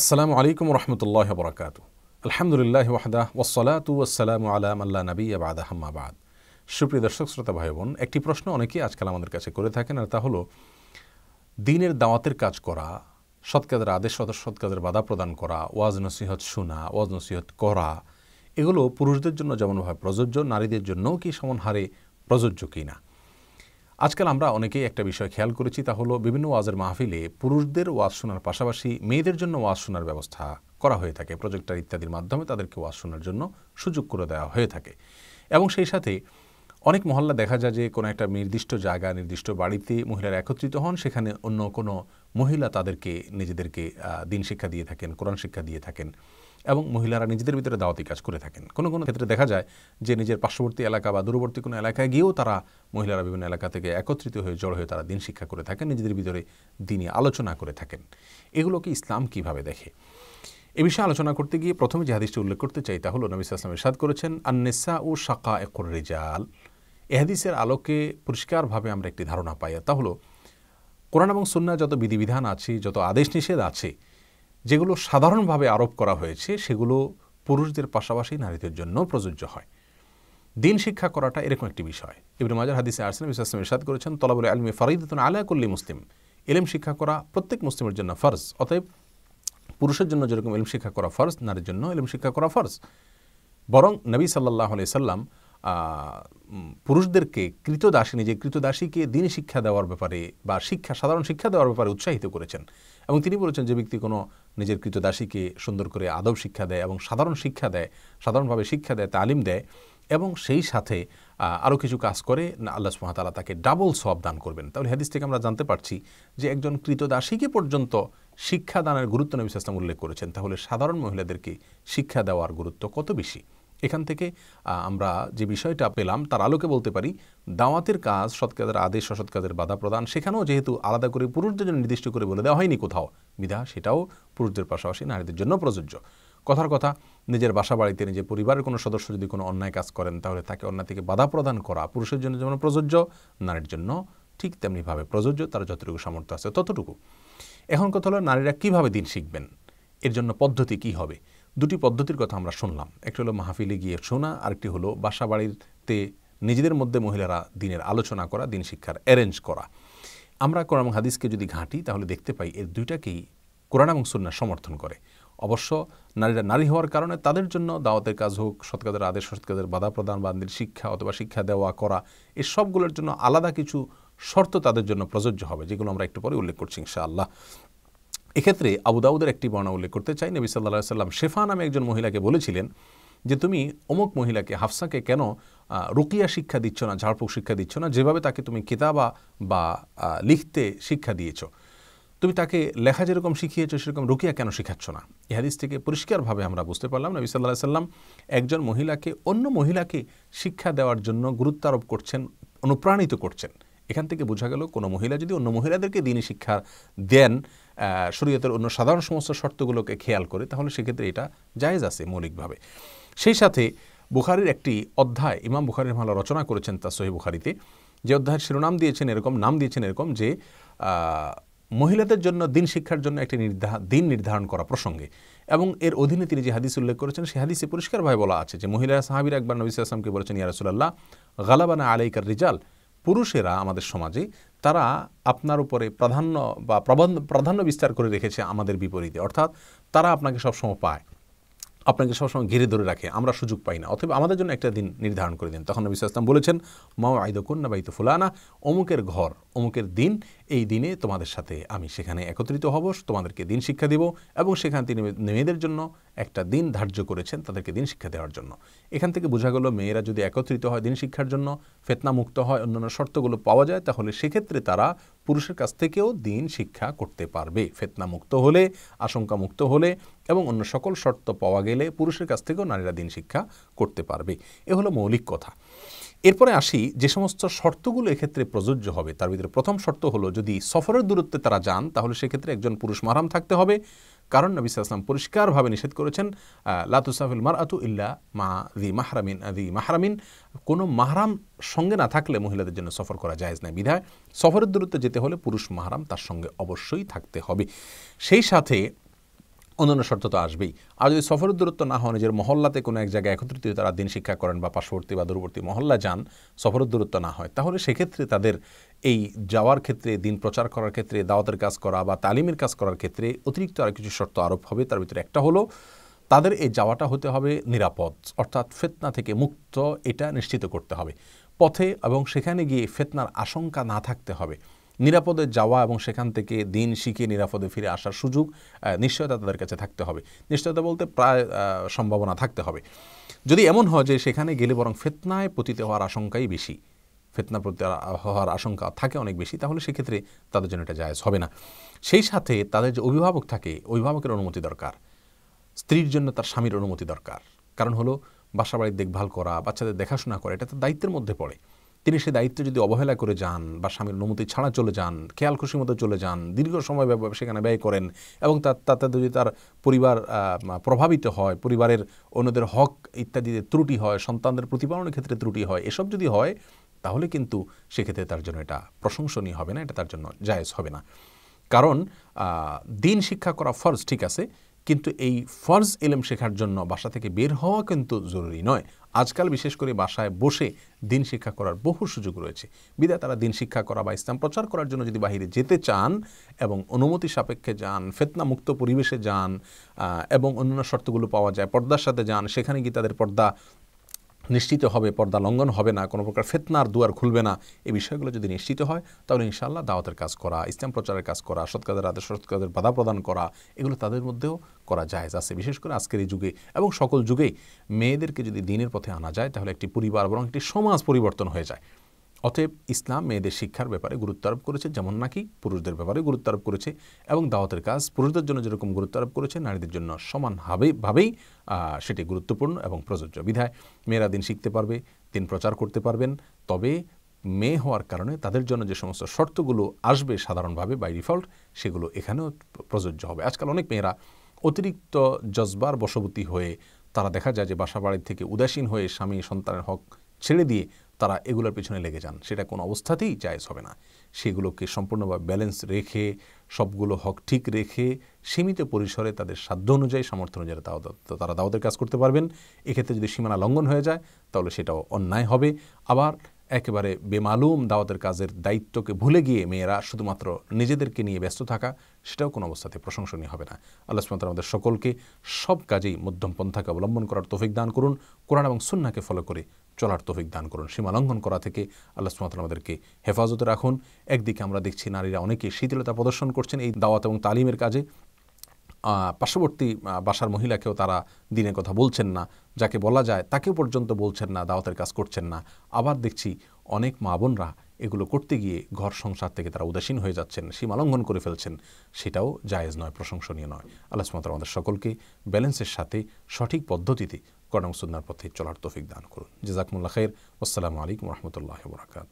আসসালামু আলাইকুম রহমতুল্লাহ বরাকাত আলহামদুলিল্লাহ ওয়াহদাহ ওসলাতু আসসালামু আলাম আল্লাহ নবী আবাদ আহমাবাদ সুপ্রিয় দর্শক শ্রোতা ভাই বোন একটি প্রশ্ন অনেকেই আজকাল আমাদের কাছে করে থাকেন আর তা হলো দিনের দাওয়াতের কাজ করা সৎ আদেশ সৎ কাজের বাধা প্রদান করা ওয়াজ নসিহত শোনা ওয়াজ নসিহত করা এগুলো পুরুষদের জন্য যেমনভাবে প্রযোজ্য নারীদের জন্যও কি সমান হারে প্রযোজ্য কি না আজকাল আমরা অনেকেই একটা বিষয় খেয়াল করেছি তা হলো বিভিন্ন ওয়াজের মাহফিলে পুরুষদের ওয়াজ শোনার পাশাপাশি মেয়েদের জন্য ওয়াজ শোনার ব্যবস্থা করা হয়ে থাকে প্রজেক্টার ইত্যাদির মাধ্যমে তাদেরকে ওয়াজ শোনার জন্য সুযোগ করে দেওয়া হয়ে থাকে এবং সেই সাথে অনেক মহল্লা দেখা যায় যে কোনো একটা নির্দিষ্ট জায়গা নির্দিষ্ট বাড়িতে মহিলারা একত্রিত হন সেখানে অন্য কোনো মহিলা তাদেরকে নিজেদেরকে দিন শিক্ষা দিয়ে থাকেন কোরআন শিক্ষা দিয়ে থাকেন এবং মহিলারা নিজেদের ভিতরে দাওয়াতি কাজ করে থাকেন কোনো কোনো ক্ষেত্রে দেখা যায় যে নিজের পার্শ্ববর্তী এলাকা বা দূরবর্তী কোনো এলাকায় গিয়েও তারা মহিলারা বিভিন্ন এলাকা থেকে একত্রিত হয়ে জড় হয়ে তারা দিন শিক্ষা করে থাকেন নিজেদের ভিতরে দিনই আলোচনা করে থাকেন এগুলোকে ইসলাম কিভাবে দেখে এ বিষয়ে আলোচনা করতে গিয়ে প্রথমে যে হাদিসটি উল্লেখ করতে চাই তা হলো নবী ইসলামের সাদ করেছেন আন্নেসা ও শাকা একর রেজাল এহাদিসের আলোকে পরিষ্কারভাবে আমরা একটি ধারণা পাই তা হলো কোরআন এবং সুন্না যত বিধিবিধান আছে যত আদেশ নিষেধ আছে যেগুলো সাধারণভাবে আরোপ করা হয়েছে সেগুলো পুরুষদের পাশাপাশি নারীদের জন্য প্রযোজ্য হয় দিন শিক্ষা করাটা এরকম একটি বিষয় ইবনে মাজার হাদিসে আসলেন ইসলাম ইরশাদ করেছেন তলাবুল আলমী ফরিদতুন আলা কুল্লি মুসলিম এলেম শিক্ষা করা প্রত্যেক মুসলিমের জন্য ফরজ অতএব পুরুষের জন্য যেরকম এলিম শিক্ষা করা ফরজ নারীর জন্য এলিম শিক্ষা করা ফরজ বরং নবী সাল্লাহ আলি সাল্লাম পুরুষদেরকে কৃতদাসী নিজে কৃতদাসীকে দিন শিক্ষা দেওয়ার ব্যাপারে বা শিক্ষা সাধারণ শিক্ষা দেওয়ার ব্যাপারে উৎসাহিত করেছেন এবং তিনি বলেছেন যে ব্যক্তি কোনো নিজের কৃতদাসীকে সুন্দর করে আদব শিক্ষা দেয় এবং সাধারণ শিক্ষা দেয় সাধারণভাবে শিক্ষা দেয় তালিম দেয় এবং সেই সাথে আরও কিছু কাজ করে না আল্লাহ সুহাতালা তাকে ডাবল সব দান করবেন তাহলে হাদিস থেকে আমরা জানতে পারছি যে একজন কৃতদাসীকে পর্যন্ত শিক্ষাদানের গুরুত্ব নবী সাস্তাম উল্লেখ করেছেন তাহলে সাধারণ মহিলাদেরকে শিক্ষা দেওয়ার গুরুত্ব কত বেশি এখান থেকে আমরা যে বিষয়টা পেলাম তার আলোকে বলতে পারি দাওয়াতের কাজ সৎকাদের আদেশ অসৎকাদের বাধা প্রদান সেখানেও যেহেতু আলাদা করে পুরুষদের জন্য নির্দিষ্ট করে বলে দেওয়া হয়নি কোথাও বিধা সেটাও পুরুষদের পাশাপাশি নারীদের জন্য প্রযোজ্য কথার কথা নিজের বাসা বাড়িতে নিজের পরিবারের কোনো সদস্য যদি কোনো অন্যায় কাজ করেন তাহলে তাকে অন্যায় থেকে বাধা প্রদান করা পুরুষের জন্য যেমন প্রযোজ্য নারীর জন্য ঠিক তেমনিভাবে প্রযোজ্য তার যতটুকু সামর্থ্য আছে ততটুকু এখন কথা হলো নারীরা কীভাবে দিন শিখবেন এর জন্য পদ্ধতি কি হবে দুটি পদ্ধতির কথা আমরা শুনলাম একটি হলো মাহফিলে গিয়ে শোনা আরেকটি হলো বাসা বাড়িতে নিজেদের মধ্যে মহিলারা দিনের আলোচনা করা দিন শিক্ষার অ্যারেঞ্জ করা আমরা কোরআন হাদিসকে যদি ঘাঁটি তাহলে দেখতে পাই এর দুইটাকেই কোরআন এবং সুন্না সমর্থন করে অবশ্য নারীরা নারী হওয়ার কারণে তাদের জন্য দাওয়াতের কাজ হোক সৎকাদের আদেশ সৎকাদের বাধা প্রদান বা শিক্ষা অথবা শিক্ষা দেওয়া করা এই সবগুলোর জন্য আলাদা কিছু শর্ত তাদের জন্য প্রযোজ্য হবে যেগুলো আমরা একটু পরে উল্লেখ করছি ইনশাআল্লাহ এক্ষেত্রে আবুদাউদের একটি বর্ণা উল্লেখ করতে চাই নবী সাল্লাহ সাল্লাম শেফা নামে একজন মহিলাকে বলেছিলেন যে তুমি অমুক মহিলাকে হাফসাকে কেন রুকিয়া শিক্ষা দিচ্ছ না ঝাড়ফুঁক শিক্ষা দিচ্ছ না যেভাবে তাকে তুমি কিতাবা বা লিখতে শিক্ষা দিয়েছ তুমি তাকে লেখা যেরকম শিখিয়েছ সেরকম রুকিয়া কেন শিখাচ্ছ না ইহাদিস থেকে পরিষ্কারভাবে আমরা বুঝতে পারলাম নবী সাল্লাহ সাল্লাম একজন মহিলাকে অন্য মহিলাকে শিক্ষা দেওয়ার জন্য গুরুত্ব আরোপ করছেন অনুপ্রাণিত করছেন এখান থেকে বোঝা গেল কোনো মহিলা যদি অন্য মহিলাদেরকে দিনই শিক্ষা দেন শরীয়তের অন্য সাধারণ সমস্ত শর্তগুলোকে খেয়াল করে তাহলে সেক্ষেত্রে এটা জায়েজ আছে মৌলিকভাবে সেই সাথে বুখারির একটি অধ্যায় ইমাম বুখারি রহমাল রচনা করেছেন তা সহি বুখারিতে যে অধ্যায়ের শিরোনাম দিয়েছেন এরকম নাম দিয়েছেন এরকম যে মহিলাদের জন্য দিন শিক্ষার জন্য একটি দিন নির্ধারণ করা প্রসঙ্গে এবং এর অধীনে তিনি যে হাদিস উল্লেখ করেছেন সে হাদিসে পরিষ্কারভাবে বলা আছে যে মহিলারা সাহাবির একবার নবী আসলামকে বলেছেন ইয়ারসুল্লাহ গালাবানা আলাইকার রিজাল পুরুষেরা আমাদের সমাজে তারা আপনার উপরে প্রাধান্য বা প্রাধান্য বিস্তার করে রেখেছে আমাদের বিপরীতে অর্থাৎ তারা আপনাকে সবসময় পায় আপনাকে সবসময় ঘিরে ধরে রাখে আমরা সুযোগ পাই না অথবা আমাদের জন্য একটা দিন নির্ধারণ করে দিন তখন নবী ইসলাম বলেছেন মাও আইদকুন্না বাইতো ফুলানা অমুকের ঘর অমুকের দিন এই দিনে তোমাদের সাথে আমি সেখানে একত্রিত হব তোমাদেরকে দিন শিক্ষা দিব এবং সেখানে তিনি মেয়েদের জন্য একটা দিন ধার্য করেছেন তাদেরকে দিন শিক্ষা দেওয়ার জন্য এখান থেকে বোঝা গেল মেয়েরা যদি একত্রিত হয় দিন শিক্ষার জন্য ফেতনা মুক্ত হয় অন্যান্য শর্তগুলো পাওয়া যায় তাহলে সেক্ষেত্রে তারা পুরুষের কাছ থেকেও দিন শিক্ষা করতে পারবে ফেতনা মুক্ত হলে আশঙ্কা মুক্ত হলে এবং অন্য সকল শর্ত পাওয়া গেলে পুরুষের কাছ থেকেও নারীরা দিন শিক্ষা করতে পারবে এ হলো মৌলিক কথা এরপরে আসি যে সমস্ত শর্তগুলো এক্ষেত্রে প্রযোজ্য হবে তার ভিতরে প্রথম শর্ত হলো যদি সফরের দূরত্বে তারা যান তাহলে সেক্ষেত্রে একজন পুরুষ মারাম থাকতে হবে কারণ নবী সাল্লাম পরিষ্কারভাবে নিষেধ করেছেন লাতুসাফিল মার আতু ইল্লা মা দি মাহরামিন আদি মাহরামিন কোনো মাহরাম সঙ্গে না থাকলে মহিলাদের জন্য সফর করা যায়জ নাই বিধায় সফরের দূরত্বে যেতে হলে পুরুষ মাহরাম তার সঙ্গে অবশ্যই থাকতে হবে সেই সাথে অন্যান্য শর্ত তো আসবেই আর যদি সফরের দূরত্ব না হয় নিজের মহল্লাতে কোনো এক জায়গায় একত্রিত তারা দিন শিক্ষা করেন বা পার্শ্ববর্তী বা দূরবর্তী মহল্লা যান সফরের দূরত্ব না হয় তাহলে সেক্ষেত্রে তাদের এই যাওয়ার ক্ষেত্রে দিন প্রচার করার ক্ষেত্রে দাওয়াতের কাজ করা বা তালিমের কাজ করার ক্ষেত্রে অতিরিক্ত আর কিছু শর্ত আরোপ হবে তার ভিতরে একটা হলো তাদের এই যাওয়াটা হতে হবে নিরাপদ অর্থাৎ ফেতনা থেকে মুক্ত এটা নিশ্চিত করতে হবে পথে এবং সেখানে গিয়ে ফেতনার আশঙ্কা না থাকতে হবে নিরাপদে যাওয়া এবং সেখান থেকে দিন শিখে নিরাপদে ফিরে আসার সুযোগ নিশ্চয়তা তাদের কাছে থাকতে হবে নিশ্চয়তা বলতে প্রায় সম্ভাবনা থাকতে হবে যদি এমন হয় যে সেখানে গেলে বরং ফেতনায় পতিত হওয়ার আশঙ্কাই বেশি ফেতনা প্রতি হওয়ার আশঙ্কা থাকে অনেক বেশি তাহলে সেক্ষেত্রে তাদের জন্য এটা জায়জ হবে না সেই সাথে তাদের যে অভিভাবক থাকে অভিভাবকের অনুমতি দরকার স্ত্রীর জন্য তার স্বামীর অনুমতি দরকার কারণ হলো বাসাবাড়ির দেখভাল করা বাচ্চাদের দেখাশোনা করা এটা তার দায়িত্বের মধ্যে পড়ে তিনি সে দায়িত্ব যদি অবহেলা করে যান বা স্বামীর অনুমতি ছাড়া চলে যান খেয়াল খুশি মতো চলে যান দীর্ঘ সময় সেখানে ব্যয় করেন এবং তার তাতে যদি তার পরিবার প্রভাবিত হয় পরিবারের অন্যদের হক ইত্যাদিতে ত্রুটি হয় সন্তানদের প্রতিপালনের ক্ষেত্রে ত্রুটি হয় এসব যদি হয় তাহলে কিন্তু সেক্ষেত্রে তার জন্য এটা প্রশংসনীয় হবে না এটা তার জন্য জায়েজ হবে না কারণ দিন শিক্ষা করা ফরজ ঠিক আছে কিন্তু এই ফর্জ এলেম শেখার জন্য বাসা থেকে বের হওয়া কিন্তু জরুরি নয় আজকাল বিশেষ করে বাসায় বসে দিন শিক্ষা করার বহু সুযোগ রয়েছে বিদায় তারা দিন শিক্ষা করা বা ইসলাম প্রচার করার জন্য যদি বাহিরে যেতে চান এবং অনুমতি সাপেক্ষে যান ফেতনা মুক্ত পরিবেশে যান এবং অন্যান্য শর্তগুলো পাওয়া যায় পর্দার সাথে যান সেখানে গিয়ে তাদের পর্দা নিশ্চিত হবে পর্দা লঙ্ঘন হবে না কোনো প্রকার ফেতনার দুয়ার খুলবে না এই বিষয়গুলো যদি নিশ্চিত হয় তাহলে ইনশাল্লাহ দাওয়াতের কাজ করা ইসলাম প্রচারের কাজ করা সৎকাদের আদেশ সৎকাদের বাধা প্রদান করা এগুলো তাদের মধ্যেও করা যায় আছে বিশেষ করে আজকের এই যুগে এবং সকল যুগেই মেয়েদেরকে যদি দিনের পথে আনা যায় তাহলে একটি পরিবার বরং একটি সমাজ পরিবর্তন হয়ে যায় অতএব ইসলাম মেয়েদের শিক্ষার ব্যাপারে গুরুত্ব আরোপ করেছে যেমন নাকি পুরুষদের ব্যাপারে গুরুত্ব আরোপ করেছে এবং দাওয়াতের কাজ পুরুষদের জন্য যেরকম গুরুত্ব আরোপ করেছে নারীদের জন্য সমানভাবে ভাবেই সেটি গুরুত্বপূর্ণ এবং প্রযোজ্য বিধায় মেয়েরা দিন শিখতে পারবে দিন প্রচার করতে পারবেন তবে মেয়ে হওয়ার কারণে তাদের জন্য যে সমস্ত শর্তগুলো আসবে সাধারণভাবে বাই ডিফল্ট সেগুলো এখানেও প্রযোজ্য হবে আজকাল অনেক মেয়েরা অতিরিক্ত জজবার বশবতী হয়ে তারা দেখা যায় যে বাসা বাড়ির থেকে উদাসীন হয়ে স্বামী সন্তানের হক ছেড়ে দিয়ে তারা এগুলোর পিছনে লেগে যান সেটা কোনো অবস্থাতেই জায়জ হবে না সেগুলোকে সম্পূর্ণভাবে ব্যালেন্স রেখে সবগুলো হক ঠিক রেখে সীমিত পরিসরে তাদের সাধ্য অনুযায়ী সামর্থ্য অনুযায়ী তারা দাওয়াতের কাজ করতে পারবেন এক্ষেত্রে যদি সীমানা লঙ্ঘন হয়ে যায় তাহলে সেটাও অন্যায় হবে আবার একেবারে বেমালুম দাওয়াতের কাজের দায়িত্বকে ভুলে গিয়ে মেয়েরা শুধুমাত্র নিজেদেরকে নিয়ে ব্যস্ত থাকা সেটাও কোনো অবস্থাতে প্রশংসনীয় হবে না আল্লাহ সুমাত আমাদের সকলকে সব কাজেই মধ্যম পন্থাকে অবলম্বন করার তোফিক দান করুন কোরআন এবং সুন্নাকে ফলো করে চলার তৌফিক দান করুন সীমালঙ্ঘন করা থেকে আল্লাহ সুমাত আমাদেরকে হেফাজতে রাখুন একদিকে আমরা দেখছি নারীরা অনেকে শিথিলতা প্রদর্শন করছেন এই দাওয়াত এবং তালিমের কাজে পার্শ্ববর্তী বাসার মহিলাকেও তারা দিনের কথা বলছেন না যাকে বলা যায় তাকে পর্যন্ত বলছেন না দাওয়াতের কাজ করছেন না আবার দেখছি অনেক মা বোনরা এগুলো করতে গিয়ে ঘর সংসার থেকে তারা উদাসীন হয়ে যাচ্ছেন সীমালঙ্ঘন করে ফেলছেন সেটাও জায়েজ নয় প্রশংসনীয় নয় আল্লাহ সুমাত আমাদের সকলকে ব্যালেন্সের সাথে সঠিক পদ্ধতিতে করণ সুন্নার পথে চলার তৌফিক দান করুন জেজাকমুল্লা খের আসসালামু আলাইকুম রহমতুল্লাহ বরাকাত